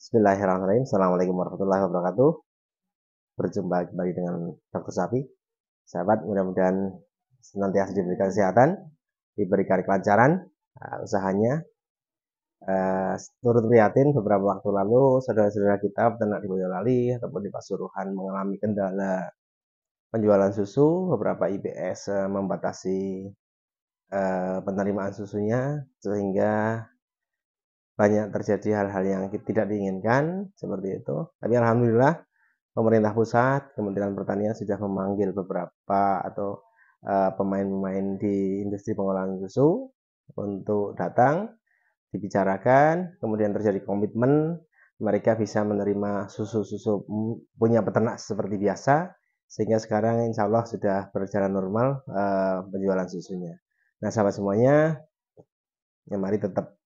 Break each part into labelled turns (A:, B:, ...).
A: Bismillahirrahmanirrahim. Assalamualaikum warahmatullahi wabarakatuh. Berjumpa kembali dengan Dr Sapi. Sahabat, mudah-mudahan senantiasa diberikan kesehatan, diberikan kelancaran uh, usahanya. Uh, turut prihatin beberapa waktu lalu saudara-saudara kita peternak di Boyolali ataupun di Pasuruhan mengalami kendala penjualan susu. Beberapa IBS uh, membatasi uh, penerimaan susunya sehingga banyak terjadi hal-hal yang tidak diinginkan seperti itu. Tapi alhamdulillah pemerintah pusat, Kementerian Pertanian sudah memanggil beberapa atau eh, pemain-pemain uh, di industri pengolahan susu untuk datang dibicarakan, kemudian terjadi komitmen mereka bisa menerima susu-susu punya peternak seperti biasa sehingga sekarang insya Allah sudah berjalan normal uh, penjualan susunya. Nah sahabat semuanya, ya mari tetap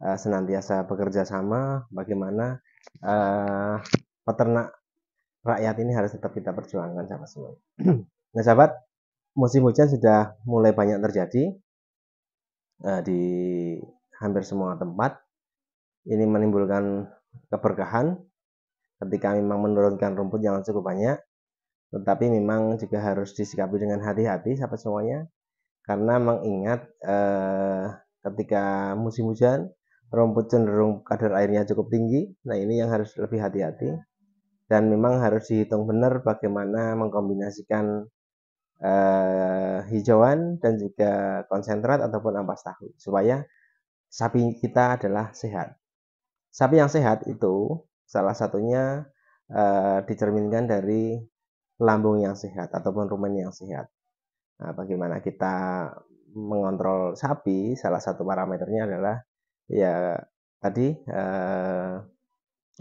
A: Eh, senantiasa bekerja sama bagaimana uh, peternak rakyat ini harus tetap kita perjuangkan sama semua. nah sahabat, musim hujan sudah mulai banyak terjadi uh, di hampir semua tempat. Ini menimbulkan keberkahan ketika memang menurunkan rumput yang cukup banyak. Tetapi memang juga harus disikapi dengan hati-hati sahabat semuanya. Karena mengingat eh, ketika musim hujan rumput cenderung kadar airnya cukup tinggi. Nah, ini yang harus lebih hati-hati. Dan memang harus dihitung benar bagaimana mengkombinasikan eh, hijauan dan juga konsentrat ataupun ampas tahu supaya sapi kita adalah sehat. Sapi yang sehat itu salah satunya eh, dicerminkan dari lambung yang sehat ataupun rumen yang sehat. Nah, bagaimana kita mengontrol sapi, salah satu parameternya adalah ya tadi eh,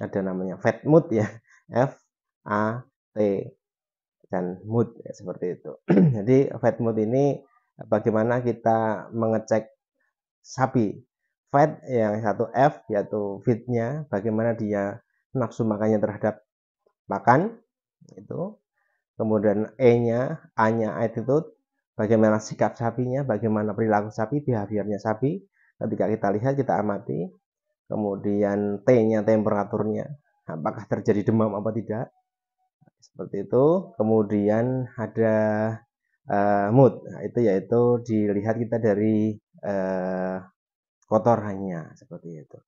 A: ada namanya fat mood ya F A T dan mood ya, seperti itu jadi fat mood ini bagaimana kita mengecek sapi fat yang satu F yaitu fitnya bagaimana dia nafsu makannya terhadap makan itu kemudian E-nya A-nya attitude bagaimana sikap sapinya bagaimana perilaku sapi behaviornya sapi ketika kita lihat kita amati kemudian T-nya temperaturnya apakah terjadi demam apa tidak seperti itu kemudian ada uh, mood nah, itu yaitu dilihat kita dari uh, kotorannya seperti itu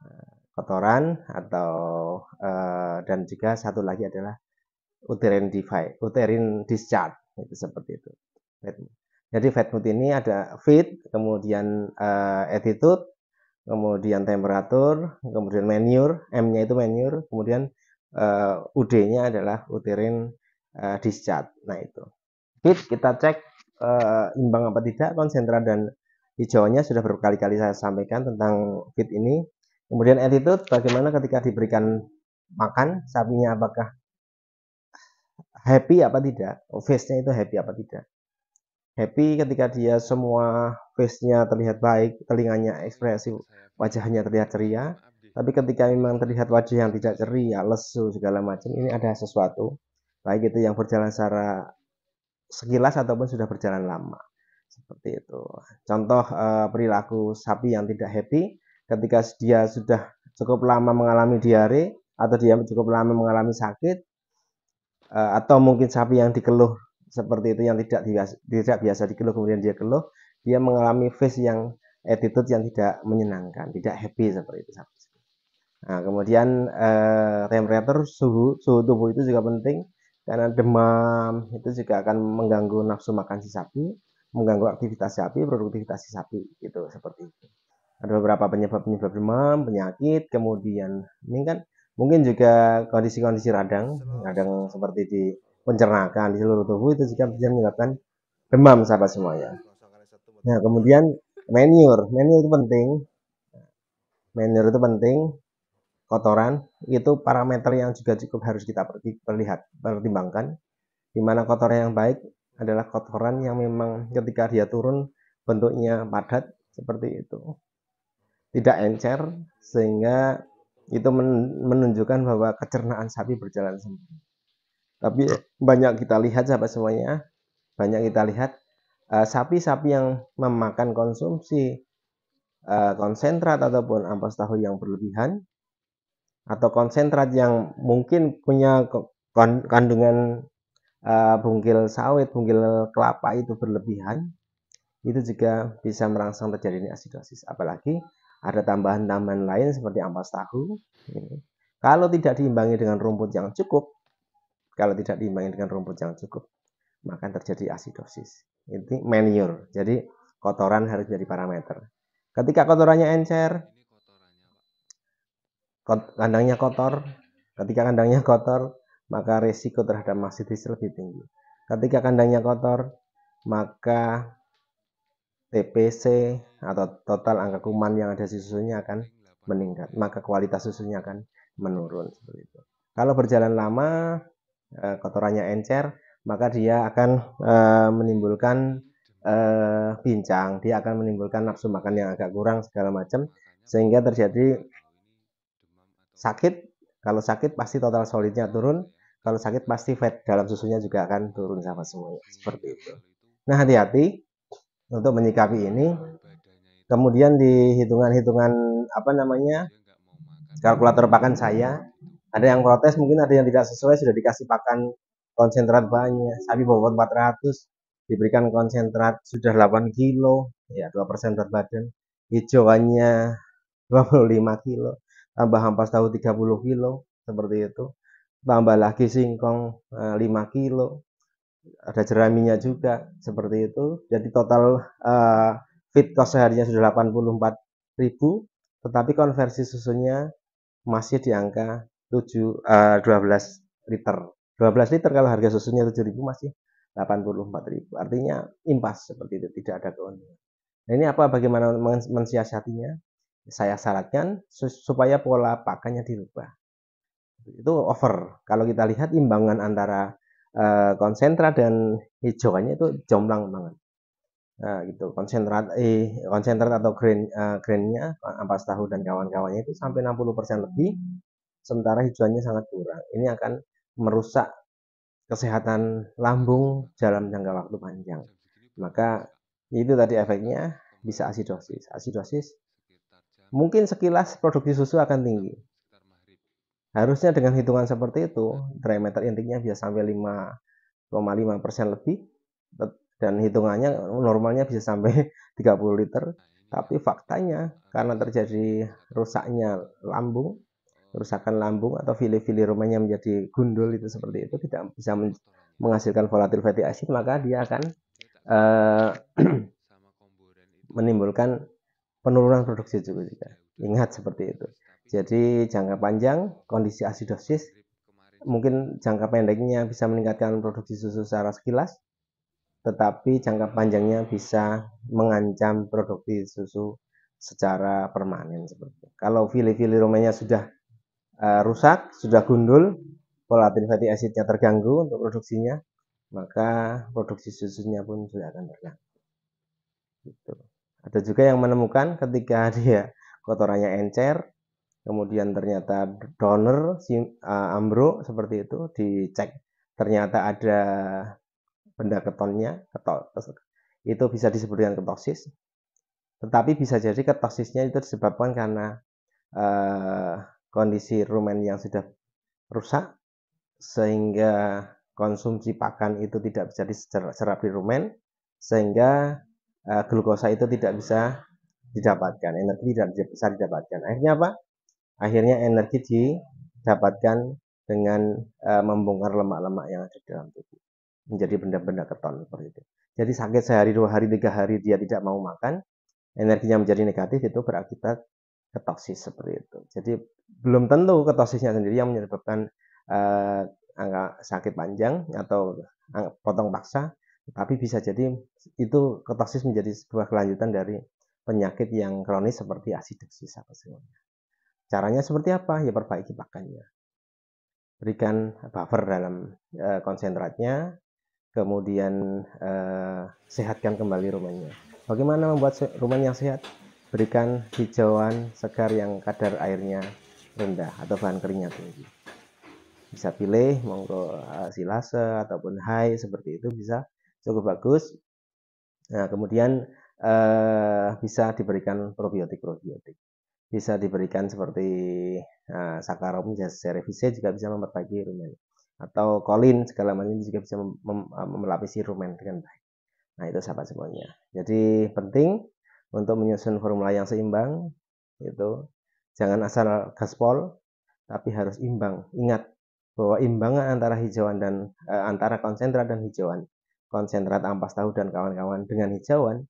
A: nah, kotoran atau uh, dan juga satu lagi adalah uterine divide, uterine discharge itu seperti itu jadi fatmood ini ada fit, kemudian uh, attitude, kemudian temperatur, kemudian manure, M-nya itu manure, kemudian uh, eh, UD-nya adalah uterin uh, discharge. Nah itu. Fit kita cek uh, imbang apa tidak, konsentrat dan hijaunya sudah berkali-kali saya sampaikan tentang fit ini. Kemudian attitude, bagaimana ketika diberikan makan, sapinya apakah happy apa tidak, face-nya itu happy apa tidak happy ketika dia semua face-nya terlihat baik, telinganya ekspresif, wajahnya terlihat ceria. Tapi ketika memang terlihat wajah yang tidak ceria, lesu segala macam, ini ada sesuatu. Baik itu yang berjalan secara sekilas ataupun sudah berjalan lama. Seperti itu. Contoh eh, perilaku sapi yang tidak happy ketika dia sudah cukup lama mengalami diare atau dia cukup lama mengalami sakit eh, atau mungkin sapi yang dikeluh seperti itu yang tidak biasa, tidak biasa dikeluh kemudian dia keluh, dia mengalami face yang attitude yang tidak menyenangkan, tidak happy seperti itu. Nah, kemudian eh, temperatur suhu suhu tubuh itu juga penting karena demam itu juga akan mengganggu nafsu makan si sapi, mengganggu aktivitas sapi, produktivitas si sapi gitu seperti itu. Ada beberapa penyebab-penyebab demam, penyakit, kemudian ini kan mungkin juga kondisi-kondisi radang, radang seperti di pencernaan di seluruh tubuh itu juga bisa menyebabkan demam sahabat semuanya. Nah kemudian manure, manure itu penting. Manure itu penting. Kotoran itu parameter yang juga cukup harus kita perlihat, pertimbangkan. Di mana kotoran yang baik adalah kotoran yang memang ketika dia turun bentuknya padat seperti itu. Tidak encer sehingga itu menunjukkan bahwa kecernaan sapi berjalan sempurna tapi iya. banyak kita lihat sahabat semuanya banyak kita lihat eh, sapi-sapi uh, yang memakan konsumsi uh, konsentrat ataupun ampas tahu yang berlebihan atau konsentrat yang mungkin punya kan-, kandungan uh, bungkil sawit, bungkil kelapa itu berlebihan, itu juga bisa merangsang terjadinya asidosis. Apalagi ada tambahan-tambahan lain seperti ampas tahu. Kalau tidak diimbangi dengan rumput yang cukup, kalau tidak diimbangi dengan rumput yang cukup, maka terjadi asidosis. Ini manure. Jadi kotoran harus jadi parameter. Ketika kotorannya encer, kandangnya kotor, ketika kandangnya kotor, maka risiko terhadap mastitis lebih tinggi. Ketika kandangnya kotor, maka TPC atau total angka kuman yang ada di susunya akan meningkat, maka kualitas susunya akan menurun seperti itu. Kalau berjalan lama, Eh, kotorannya encer, maka dia akan eh, menimbulkan pincang, eh, dia akan menimbulkan nafsu makan yang agak kurang segala macam, sehingga terjadi sakit. Kalau sakit pasti total solidnya turun, kalau sakit pasti fat dalam susunya juga akan turun sama semuanya seperti itu. Nah hati-hati untuk menyikapi ini. Kemudian di hitungan-hitungan apa namanya kalkulator pakan saya ada yang protes mungkin ada yang tidak sesuai sudah dikasih pakan konsentrat banyak sapi bobot 400 diberikan konsentrat sudah 8 kilo ya 2 persen berat badan hijauannya 25 kilo tambah ampas tahu 30 kilo seperti itu tambah lagi singkong 5 eh, kilo ada jeraminya juga seperti itu jadi total uh, eh, fit cost seharinya sudah 84 ribu tetapi konversi susunya masih di angka 7 uh, 12 liter. 12 liter kalau harga susunya 7.000 masih 84.000. Artinya impas seperti itu, tidak ada keuntungan. Nah, ini apa bagaimana mensiasatinya? Saya syaratkan supaya pola pakannya dirubah. Itu over. Kalau kita lihat imbangan antara uh, konsentra dan hijauannya itu jomplang banget. Nah, gitu konsentrat eh konsentrat atau grain uh, grainnya eh, ampas tahu dan kawan-kawannya itu sampai 60% lebih sementara hijauannya sangat kurang. Ini akan merusak kesehatan lambung dalam jangka waktu panjang. Maka itu tadi efeknya bisa asidosis. Asidosis mungkin sekilas produksi susu akan tinggi. Harusnya dengan hitungan seperti itu, dry matter intiknya bisa sampai 5,5 persen lebih, dan hitungannya normalnya bisa sampai 30 liter. Tapi faktanya karena terjadi rusaknya lambung, kerusakan lambung atau file-file rumahnya menjadi gundul itu seperti itu tidak bisa menghasilkan volatil fatty acid maka dia akan uh, menimbulkan penurunan produksi juga juga ingat seperti itu jadi jangka panjang kondisi asidosis mungkin jangka pendeknya bisa meningkatkan produksi susu secara sekilas tetapi jangka panjangnya bisa mengancam produksi susu secara permanen seperti itu. Kalau fili-fili rumahnya sudah Eh, rusak, sudah gundul, volatil fatty acidnya terganggu untuk produksinya, maka produksi susunya pun sudah akan terganggu. Gitu. Ada juga yang menemukan ketika dia kotorannya encer, kemudian ternyata donor uh, eh, ambro seperti itu dicek, ternyata ada benda ketonnya, ketol, itu bisa disebut disebutkan ketosis Tetapi bisa jadi ketosisnya itu disebabkan karena uh, kondisi rumen yang sudah rusak sehingga konsumsi pakan itu tidak bisa diserap di rumen sehingga uh, glukosa itu tidak bisa didapatkan energi tidak bisa didapatkan akhirnya apa akhirnya energi didapatkan dengan uh, membongkar lemak-lemak yang ada di dalam tubuh menjadi benda-benda keton seperti itu jadi sakit sehari dua hari tiga hari dia tidak mau makan energinya menjadi negatif itu berakibat Ketosis seperti itu. Jadi belum tentu ketosisnya sendiri yang menyebabkan uh, angka sakit panjang atau potong paksa, tapi bisa jadi itu ketosis menjadi sebuah kelanjutan dari penyakit yang kronis seperti asidosis apa semuanya. Caranya seperti apa? Ya perbaiki pakannya. Berikan buffer dalam uh, konsentratnya, kemudian uh, sehatkan kembali rumahnya. Bagaimana membuat rumah yang sehat? berikan hijauan segar yang kadar airnya rendah atau bahan keringnya tinggi bisa pilih monggo eh, silase ataupun high seperti itu bisa cukup bagus nah kemudian eh, bisa diberikan probiotik probiotik bisa diberikan seperti eh, Saccharomyces cerevisiae juga bisa memperbaiki rumen atau kolin segala macam juga bisa mem, mem melapisi rumen dengan baik nah itu sahabat semuanya jadi penting untuk menyusun formula yang seimbang itu jangan asal gaspol tapi harus imbang ingat bahwa imbangan antara hijauan dan e, antara konsentrat dan hijauan konsentrat ampas tahu dan kawan-kawan dengan hijauan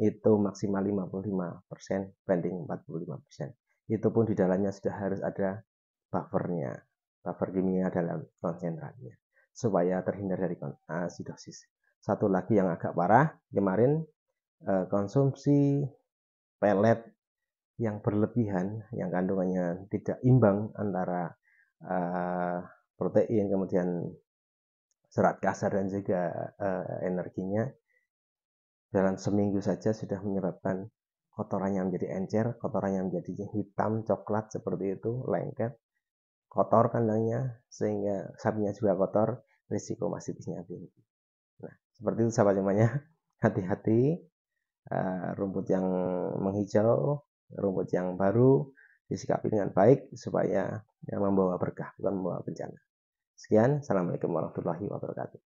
A: itu maksimal 55% banding 45%. Itu pun di dalamnya sudah harus ada buffernya, buffer kimia dalam konsentratnya supaya terhindar dari asidosis. Eh, Satu lagi yang agak parah kemarin Eh, konsumsi pelet yang berlebihan yang kandungannya tidak imbang antara uh, protein kemudian serat kasar dan juga uh, energinya dalam seminggu saja sudah menyebabkan kotorannya menjadi encer, kotorannya menjadi hitam, coklat seperti itu, lengket, kotor kandangnya sehingga sapinya juga kotor, risiko mastitisnya tinggi. Nah, seperti itu sahabat semuanya, hati-hati Eh, rumput yang menghijau, rumput yang baru disikapi dengan baik supaya yang membawa berkah bukan membawa bencana. Sekian, assalamualaikum warahmatullahi wabarakatuh.